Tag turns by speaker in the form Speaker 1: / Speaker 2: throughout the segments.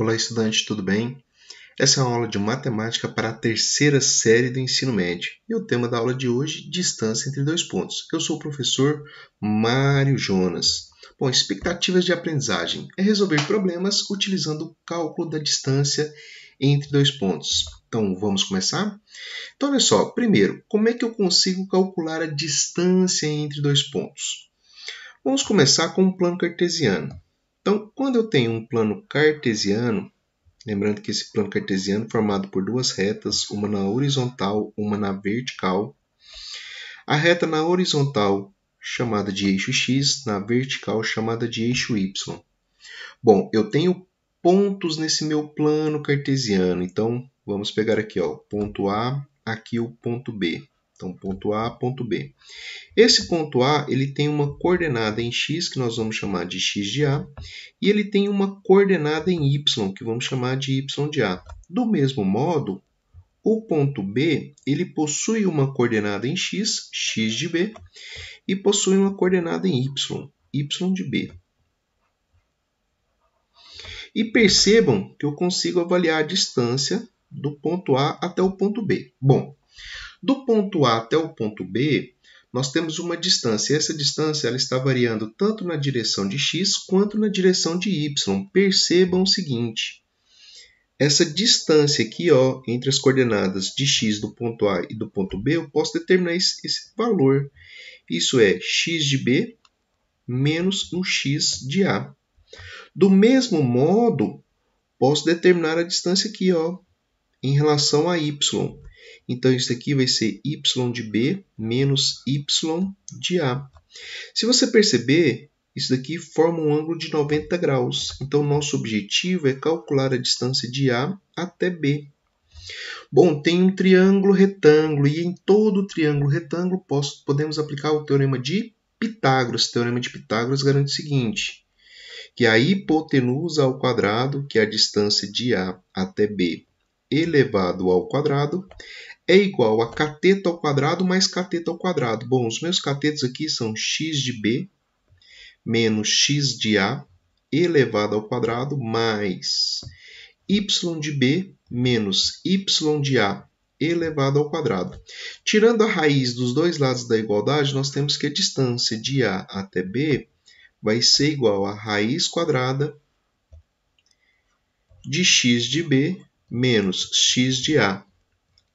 Speaker 1: Olá, estudante, tudo bem? Essa é uma aula de matemática para a terceira série do ensino médio. E o tema da aula de hoje, distância entre dois pontos. Eu sou o professor Mário Jonas. Bom, expectativas de aprendizagem é resolver problemas utilizando o cálculo da distância entre dois pontos. Então, vamos começar? Então, olha só. Primeiro, como é que eu consigo calcular a distância entre dois pontos? Vamos começar com o plano cartesiano. Então, quando eu tenho um plano cartesiano, lembrando que esse plano cartesiano é formado por duas retas, uma na horizontal, uma na vertical. A reta na horizontal chamada de eixo x, na vertical chamada de eixo y. Bom, eu tenho pontos nesse meu plano cartesiano, então vamos pegar aqui ó, o ponto A, aqui o ponto B. Então, ponto A, ponto B. Esse ponto A ele tem uma coordenada em x, que nós vamos chamar de x de A, e ele tem uma coordenada em y, que vamos chamar de y de A. Do mesmo modo, o ponto B ele possui uma coordenada em x, x de B, e possui uma coordenada em y, y de B. E percebam que eu consigo avaliar a distância do ponto A até o ponto B. Bom, do ponto A até o ponto B, nós temos uma distância. Essa distância ela está variando tanto na direção de x quanto na direção de y. Percebam o seguinte: essa distância aqui, ó, entre as coordenadas de x do ponto A e do ponto B, eu posso determinar esse, esse valor. Isso é x de B menos o x de A. Do mesmo modo, posso determinar a distância aqui, ó, em relação a y. Então, isso aqui vai ser y de b menos y de a. Se você perceber, isso daqui forma um ângulo de 90 graus. Então, nosso objetivo é calcular a distância de a até b. Bom, tem um triângulo retângulo e em todo triângulo retângulo posso, podemos aplicar o teorema de Pitágoras. O teorema de Pitágoras garante o seguinte, que a hipotenusa ao quadrado, que é a distância de A até B, elevado ao quadrado é igual a cateto ao quadrado mais cateto ao quadrado. Bom, os meus catetos aqui são x de b menos x de a elevado ao quadrado mais y de b menos y de a elevado ao quadrado. Tirando a raiz dos dois lados da igualdade, nós temos que a distância de a até b vai ser igual a raiz quadrada de x de b menos x de a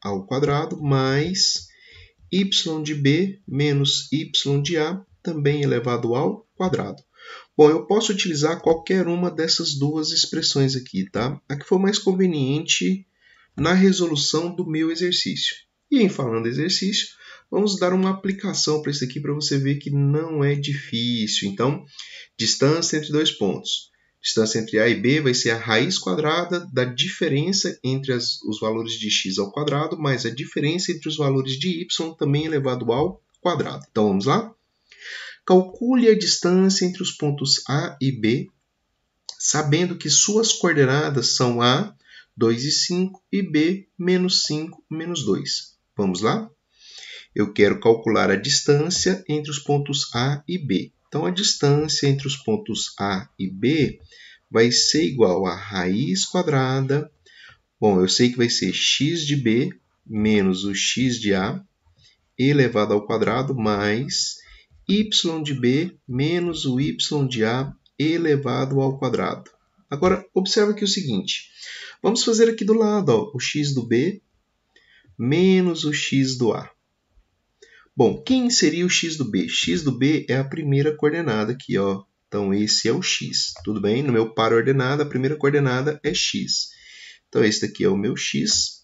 Speaker 1: ao quadrado mais y de b menos y de a também elevado ao quadrado. Bom, eu posso utilizar qualquer uma dessas duas expressões aqui, tá? A que for mais conveniente na resolução do meu exercício. E em falando exercício, vamos dar uma aplicação para isso aqui para você ver que não é difícil. Então, distância entre dois pontos distância entre A e B vai ser a raiz quadrada da diferença entre as, os valores de x ao quadrado mais a diferença entre os valores de y também é elevado ao quadrado. Então vamos lá? Calcule a distância entre os pontos A e B, sabendo que suas coordenadas são A, 2 e 5, e B, menos 5, menos 2. Vamos lá? Eu quero calcular a distância entre os pontos A e B. Então, a distância entre os pontos A e B vai ser igual a raiz quadrada. Bom, eu sei que vai ser x de b menos o x de a elevado ao quadrado mais y de b menos o y de a elevado ao quadrado. Agora, observa aqui o seguinte. Vamos fazer aqui do lado ó, o x do b menos o x do a. Bom, quem seria o x do b? x do b é a primeira coordenada aqui, ó. Então, esse é o x, tudo bem? No meu par ordenado, a primeira coordenada é x. Então, esse aqui é o meu x.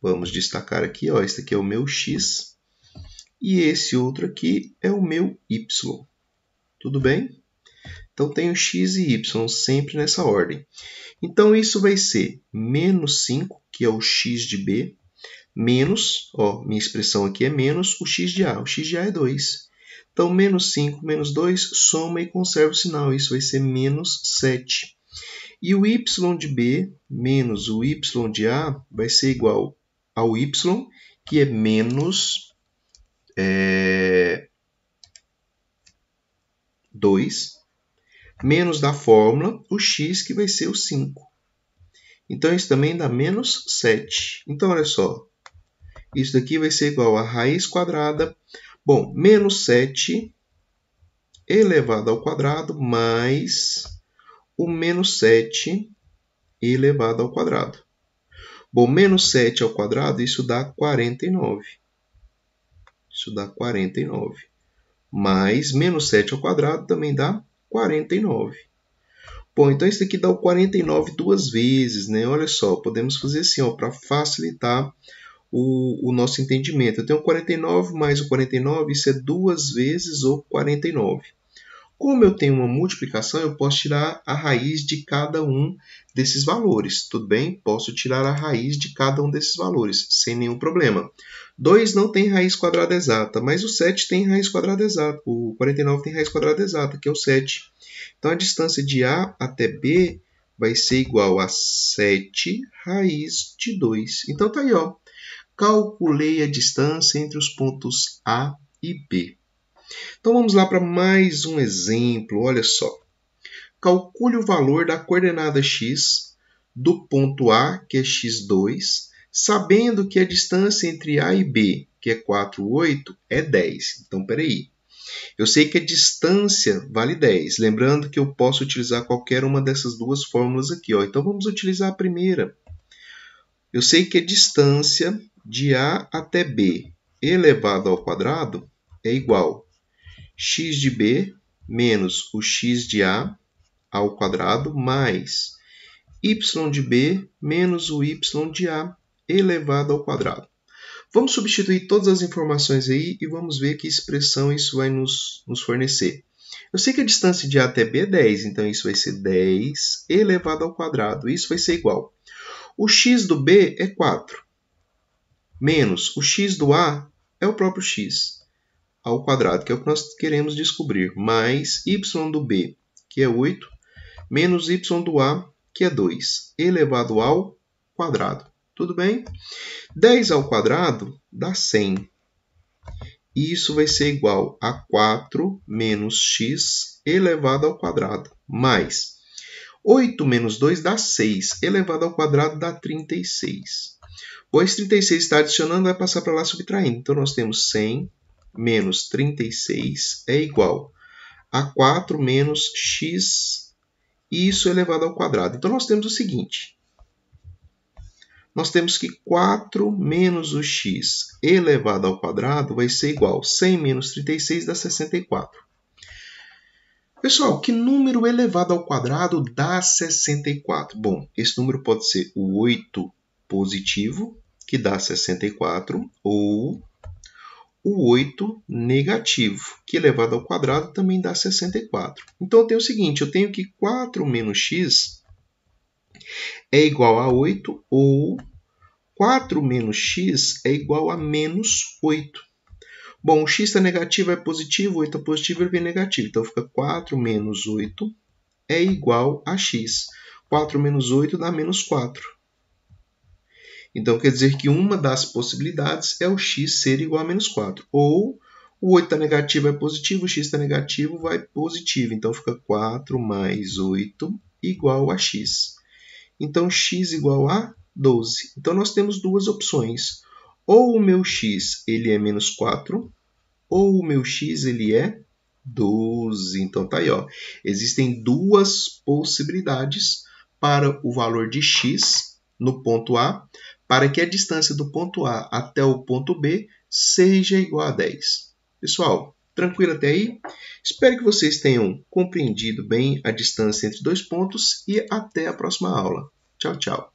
Speaker 1: Vamos destacar aqui, ó, esse aqui é o meu x. E esse outro aqui é o meu y, tudo bem? Então, tenho x e y sempre nessa ordem. Então, isso vai ser menos 5, que é o x de b, menos, ó, minha expressão aqui é menos o x de a. O x de a é 2. Então, menos 5 menos 2, soma e conserva o sinal. Isso vai ser menos 7. E o y de b menos o y de a vai ser igual ao y, que é menos é, 2, menos da fórmula o x, que vai ser o 5. Então, isso também dá menos 7. Então, olha só, isso daqui vai ser igual a raiz quadrada. Bom, menos 7 elevado ao quadrado mais o menos 7 elevado ao quadrado. Bom, menos 7 ao quadrado, isso dá 49. Isso dá 49. Mais menos 7 ao quadrado também dá 49. Bom, então isso aqui dá o 49 duas vezes, né? Olha só, podemos fazer assim, ó, para facilitar o, o nosso entendimento. Eu tenho 49 mais o 49, isso é duas vezes o 49. Como eu tenho uma multiplicação, eu posso tirar a raiz de cada um desses valores, tudo bem? Posso tirar a raiz de cada um desses valores, sem nenhum problema. 2 não tem raiz quadrada exata, mas o 7 tem raiz quadrada exata, o 49 tem raiz quadrada exata, que é o 7. Então, a distância de A até B vai ser igual a 7 raiz de 2. Então, tá aí, ó calculei a distância entre os pontos A e B. Então vamos lá para mais um exemplo, olha só. Calcule o valor da coordenada x do ponto A, que é x2, sabendo que a distância entre A e B, que é 4, 8, é 10. Então, peraí. Eu sei que a distância vale 10. Lembrando que eu posso utilizar qualquer uma dessas duas fórmulas aqui. Ó. Então, vamos utilizar a primeira. Eu sei que a distância de A até B elevado ao quadrado é igual x de b menos o x de a ao quadrado mais y de b menos o y de a elevado ao quadrado. Vamos substituir todas as informações aí e vamos ver que expressão isso vai nos, nos fornecer. Eu sei que a distância de a até b é 10, então isso vai ser 10 elevado ao quadrado. Isso vai ser igual. O x do b é 4 menos o x do a é o próprio x ao quadrado, que é o que nós queremos descobrir, mais y do b, que é 8, menos y do a, que é 2, elevado ao quadrado. Tudo bem? 10 ao quadrado dá 100. E isso vai ser igual a 4 menos x elevado ao quadrado, mais 8 menos 2 dá 6, elevado ao quadrado dá 36. O 36 está adicionando, vai passar para lá subtraindo. Então, nós temos 100 menos 36 é igual a 4 menos x, isso é elevado ao quadrado. Então, nós temos o seguinte. Nós temos que 4 menos o x elevado ao quadrado vai ser igual a 100 menos 36 dá 64. Pessoal, que número elevado ao quadrado dá 64? Bom, esse número pode ser o 8 positivo, que dá 64, ou o 8 negativo, que elevado ao quadrado também dá 64. Então, eu tenho o seguinte, eu tenho que 4 menos x é igual a 8, ou 4 menos x é igual a menos 8. Bom, o x está negativo, é positivo, 8 é tá positivo, ele vem negativo. Então, fica 4 menos 8 é igual a x. 4 menos 8 dá menos 4. Então quer dizer que uma das possibilidades é o x ser igual a menos 4. Ou o 8 está negativo é positivo, o x está negativo vai positivo. Então fica 4 mais 8 igual a x. Então x igual a 12. Então nós temos duas opções. Ou o meu x ele é menos 4, ou o meu x ele é 12. Então tá aí, ó. Existem duas possibilidades para o valor de x no ponto A para que a distância do ponto A até o ponto B seja igual a 10. Pessoal, tranquilo até aí? Espero que vocês tenham compreendido bem a distância entre dois pontos e até a próxima aula. Tchau, tchau!